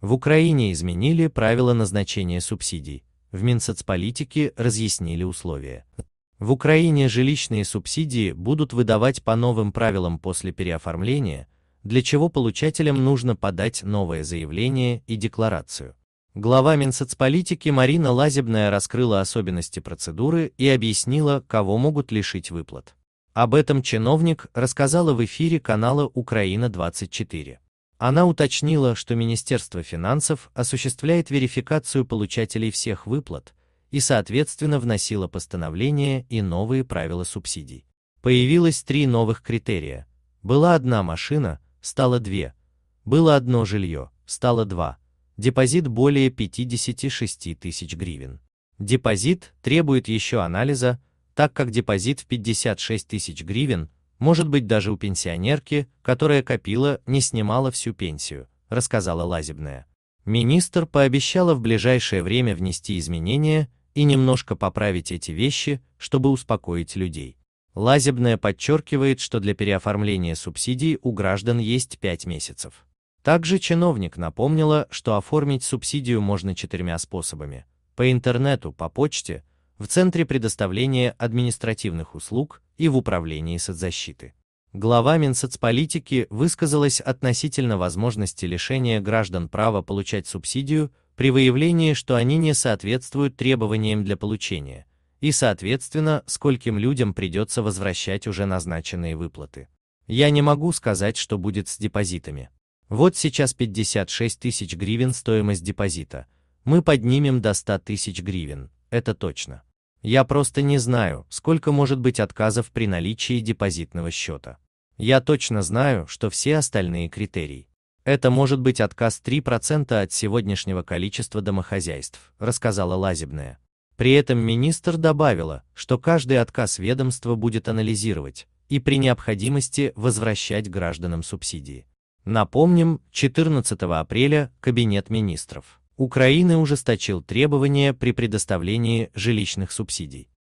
В Украине изменили правила назначения субсидий. В Минсоцполитике разъяснили условия. В Украине жилищные субсидии будут выдавать по новым правилам после переоформления, для чего получателям нужно подать новое заявление и декларацию. Глава Минсоцполитики Марина Лазебная раскрыла особенности процедуры и объяснила, кого могут лишить выплат. Об этом чиновник рассказала в эфире канала Украина 24. Она уточнила, что Министерство финансов осуществляет верификацию получателей всех выплат и, соответственно, вносила постановления и новые правила субсидий. Появилось три новых критерия. Была одна машина, стало две. Было одно жилье, стало два. Депозит более 56 тысяч гривен. Депозит требует еще анализа, так как депозит в 56 тысяч гривен может быть даже у пенсионерки, которая копила, не снимала всю пенсию, рассказала Лазебная. Министр пообещала в ближайшее время внести изменения и немножко поправить эти вещи, чтобы успокоить людей. Лазебная подчеркивает, что для переоформления субсидий у граждан есть 5 месяцев. Также чиновник напомнила, что оформить субсидию можно четырьмя способами – по интернету, по почте, в Центре предоставления административных услуг – и в управлении соцзащиты. Глава Минсоцполитики высказалась относительно возможности лишения граждан права получать субсидию при выявлении, что они не соответствуют требованиям для получения, и, соответственно, скольким людям придется возвращать уже назначенные выплаты. Я не могу сказать, что будет с депозитами. Вот сейчас 56 тысяч гривен стоимость депозита. Мы поднимем до 100 тысяч гривен, это точно. Я просто не знаю, сколько может быть отказов при наличии депозитного счета. Я точно знаю, что все остальные критерии. Это может быть отказ 3% от сегодняшнего количества домохозяйств, рассказала Лазебная. При этом министр добавила, что каждый отказ ведомства будет анализировать и при необходимости возвращать гражданам субсидии. Напомним, 14 апреля Кабинет министров Украины ужесточил требования при предоставлении жилищных субсидий.